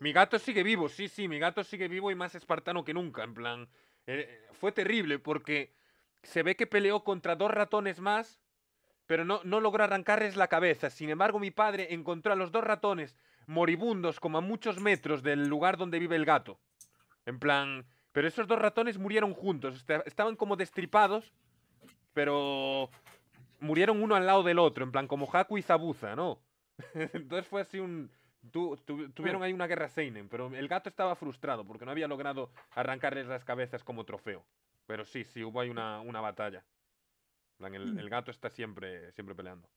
Mi gato sigue vivo, sí, sí, mi gato sigue vivo y más espartano que nunca, en plan. Eh, fue terrible porque se ve que peleó contra dos ratones más, pero no, no logró arrancarles la cabeza. Sin embargo, mi padre encontró a los dos ratones moribundos como a muchos metros del lugar donde vive el gato. En plan, pero esos dos ratones murieron juntos, este, estaban como destripados, pero murieron uno al lado del otro, en plan como Haku y Zabuza, ¿no? Entonces fue así un, tuvieron eh. ahí una guerra Seinen, pero el gato estaba frustrado porque no había logrado arrancarles las cabezas como trofeo. Pero sí, sí, hubo ahí una, batalla. El, mm. el gato está siempre, siempre peleando.